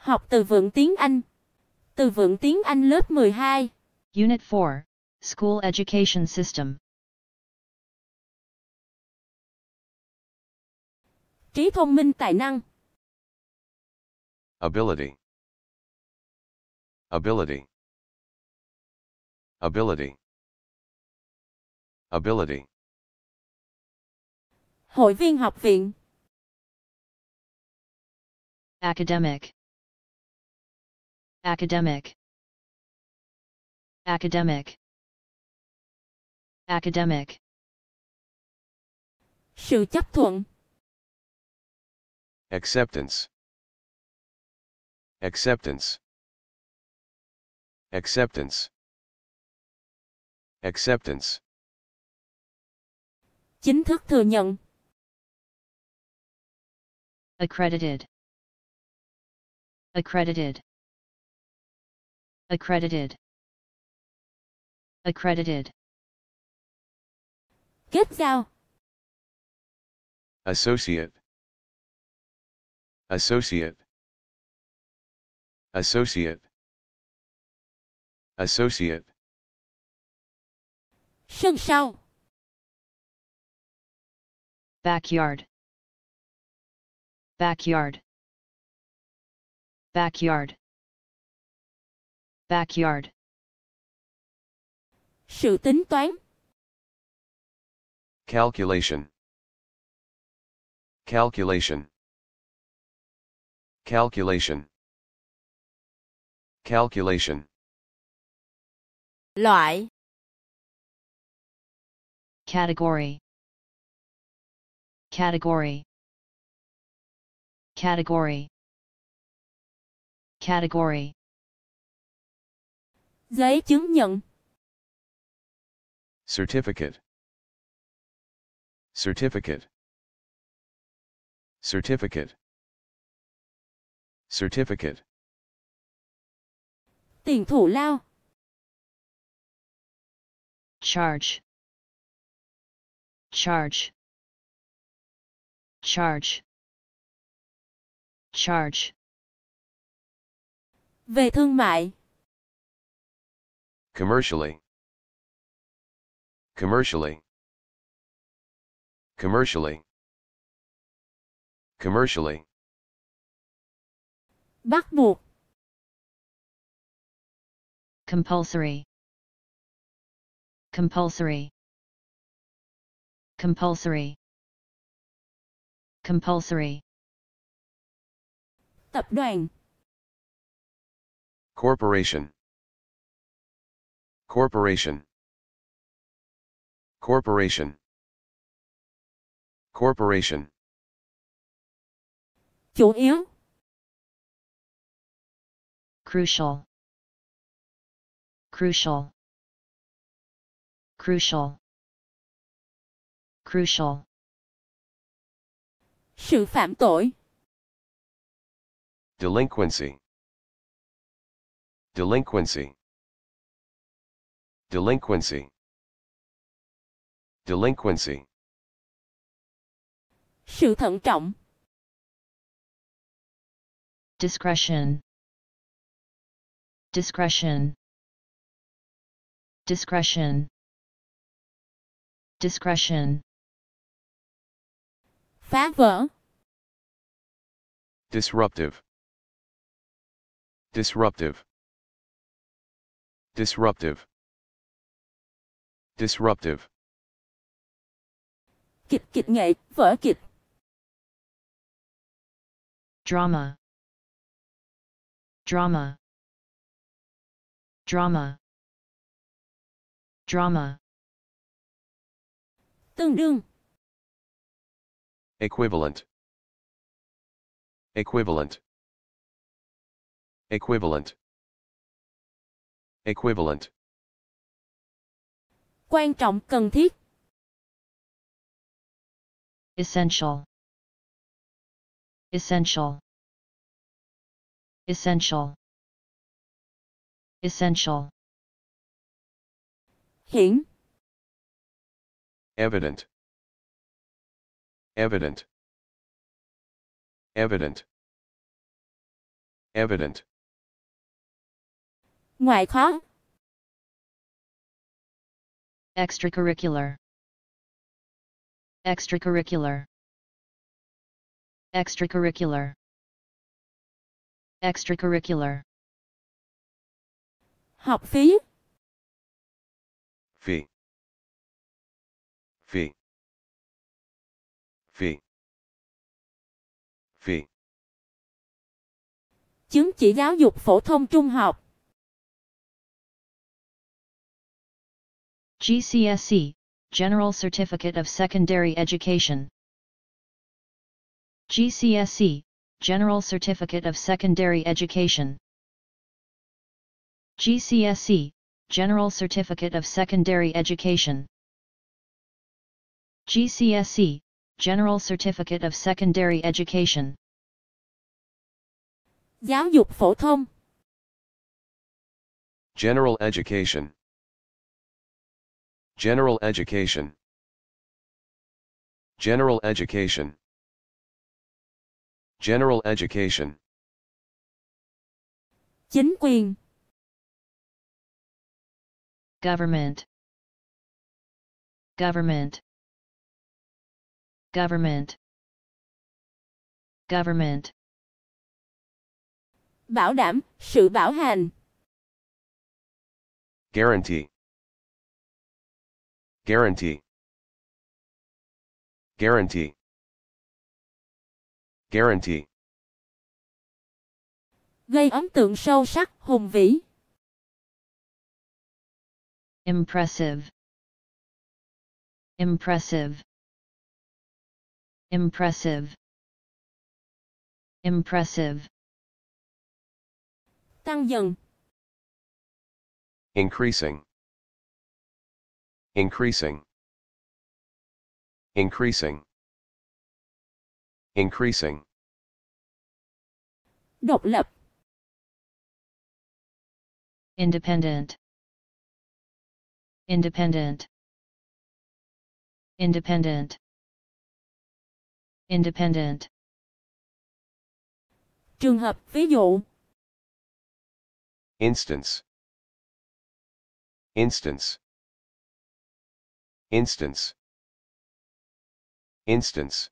Học từ vựng tiếng Anh. Từ vựng tiếng Anh lớp 12. Unit 4. School Education System. Trí thông minh tài năng. Ability. Ability. Ability. Ability. Hội viên học viện. Academic. academic academic academic sự chấp thuận acceptance acceptance acceptance acceptance chính thức thừa nhận accredited accredited accredited accredited kết so associate associate associate associate sân sau backyard backyard backyard backyard. Sự tính toán. Calculation. Calculation. Calculation. Calculation. Loại. Category. Category. Category. Category. Giấy chứng nhận. Certificate. Certificate. Certificate. Certificate. Tiền thủ lao. Charge. Charge. Charge. Charge. Về thương mại. Commercially. Commercially. Commercially. Commercially. Bắt buộc. Compulsory. Compulsory. Compulsory. Compulsory. Tập đoàn. Corporation. Corporation Corporation Corporation Chủ yếu Crucial Crucial Crucial Crucial Sự phạm tội Delinquency Delinquency Delinquency. Delinquency. Sự thận trọng. Discretion. Discretion. Discretion. Discretion. Phá vỡ. Disruptive. Disruptive. Disruptive. Disruptive. Kịch kịch nghệ, vở kịch. Drama. Drama. Drama. Drama. Tương đương. Equivalent. Equivalent. Equivalent. Equivalent. quan trọng cần thiết. Essential. Essential. Essential. Essential. Hiển. Evident. Evident. Evident. Evident. Ngoại khóa extracurricular extracurricular extracurricular extracurricular học phí phí phí phí phí chứng chỉ giáo dục phổ thông trung học GCSE, General Certificate of Secondary Education GCSE, General Certificate of Secondary Education GCSE, General Certificate of Secondary Education GCSE, General Certificate of Secondary Education Giáo dục phổ thông General Education General education. General education. General education. Chính quyền. Government. Government. Government. Government. Bảo đảm, sự bảo hành. Guarantee. Guarantee. Guarantee. Guarantee. Gây ấn tượng sâu sắc, hùng vĩ. Impressive. Impressive. Impressive. Impressive. Tăng dần. Increasing. increasing increasing increasing độc lập independent independent independent independent trường hợp ví dụ instance instance Instance. Instance.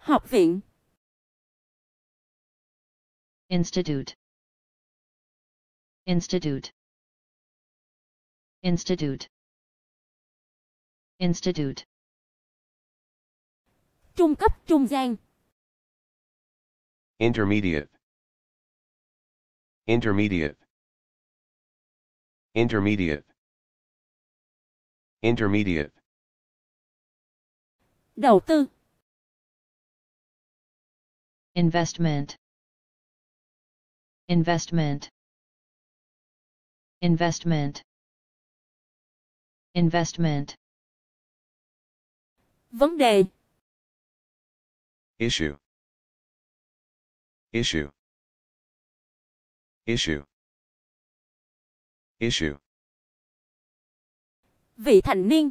Học viện. Institute. Institute. Institute. Institute. Trung cấp trung gian. Intermediate. Intermediate. Intermediate. Intermediate. Đầu tư. Investment. Investment. Investment. Investment. Vấn đề. Issue. Issue. Issue. Issue. vị thành niên.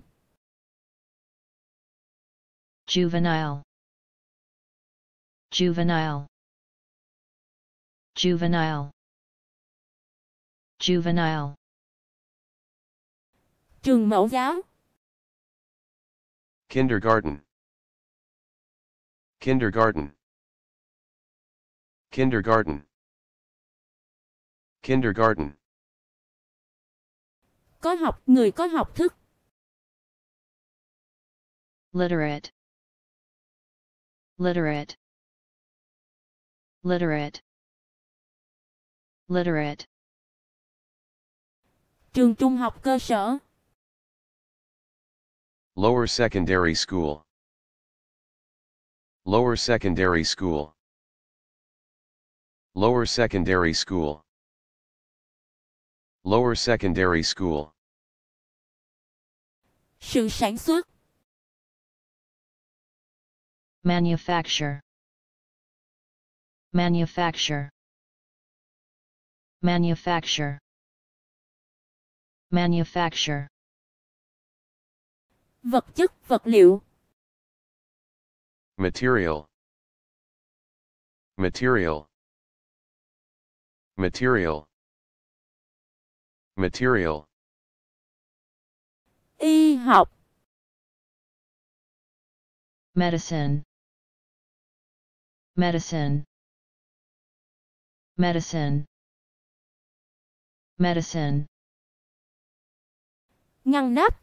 Juvenile. Juvenile. Juvenile. Juvenile. Trường mẫu giáo. Kindergarten. Kindergarten. Kindergarten. Kindergarten có học, người có học thức. Literate. Literate. Literate. Literate. Trường trung học cơ sở. Lower secondary school. Lower secondary school. Lower secondary school. Lower Secondary School Sự sản xuất Manufacture Manufacture Manufacture Manufacture Vật chất, vật liệu Material Material Material Material Y học Medicine Medicine Medicine Medicine Ngăn nắp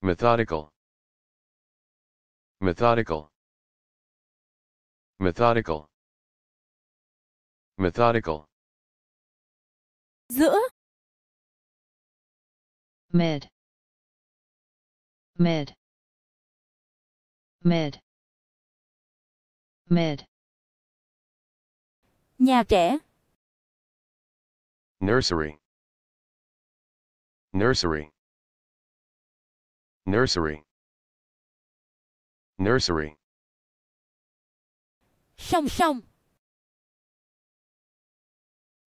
Methodical Methodical Methodical Methodical giữa mid mid mid mid nhà trẻ nursery nursery nursery nursery song song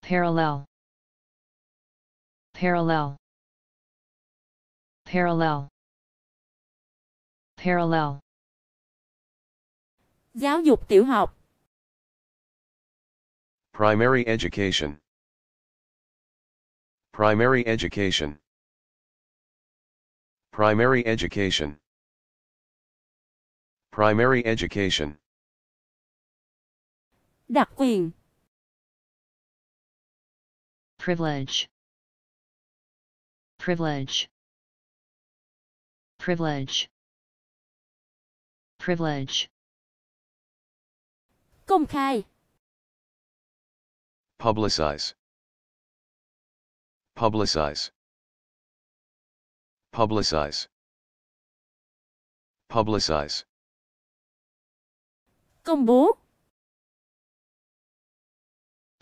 parallel Parallel. Parallel. Parallel. Giáo dục tiểu học. Primary education. Primary education. Primary education. Primary education. Đặc quyền. Privilege privilege privilege privilege công khai publicize publicize publicize publicize công bố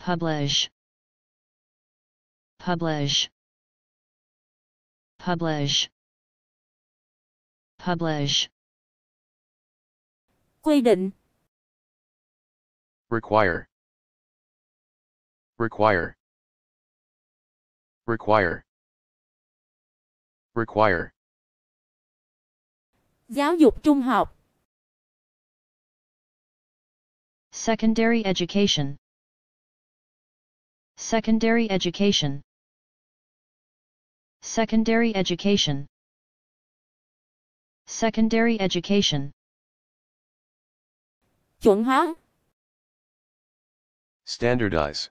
publish publish publish publish quy định require require require require giáo dục trung học secondary education secondary education Secondary education Secondary education Standardize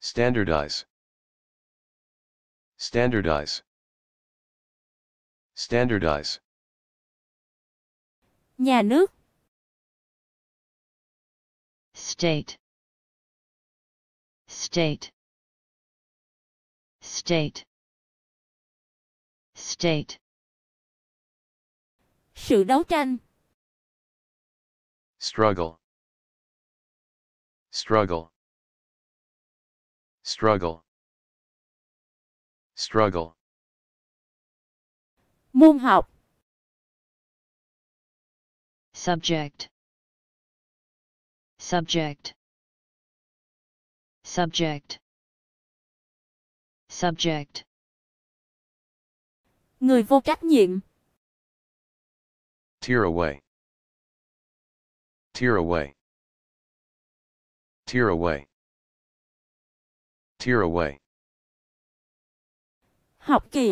Standardize Standardize Standardize Nhà nước State State state state sự đấu tranh struggle struggle struggle struggle môn học subject subject subject Subject. Người vô trách nhiệm. Tear away. Tear away. Tear away. Tear away. Học kỳ.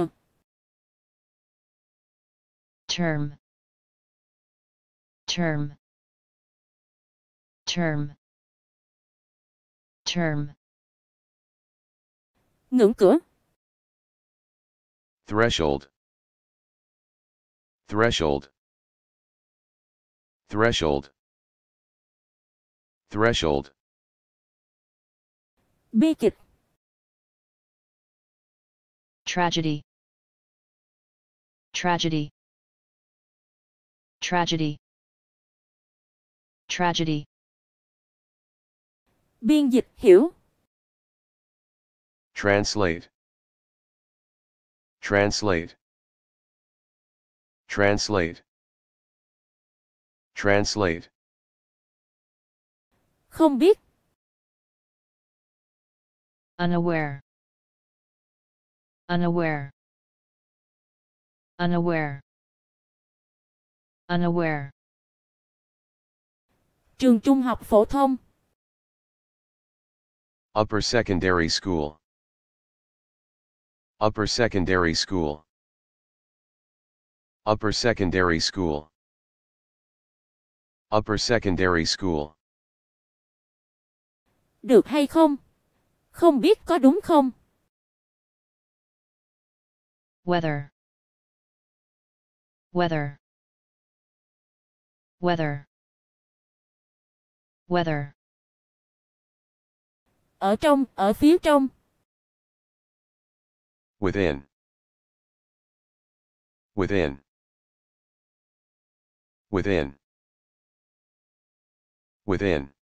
Term. Term. Term. Term. Ngưỡng cửa. Threshold. Threshold. Threshold. Threshold. Bi kịch. Tragedy. Tragedy. Tragedy. Tragedy. Biên dịch hiểu. Translate. Translate. Translate. Translate. Không biết. Unaware. Unaware. Unaware. Unaware. Trường trung học phổ thông. Upper secondary school. Upper Secondary School Upper Secondary School Upper Secondary School Được hay không? Không biết có đúng không? Weather Weather Weather Weather Ở trong, ở phía trong within, within, within, within.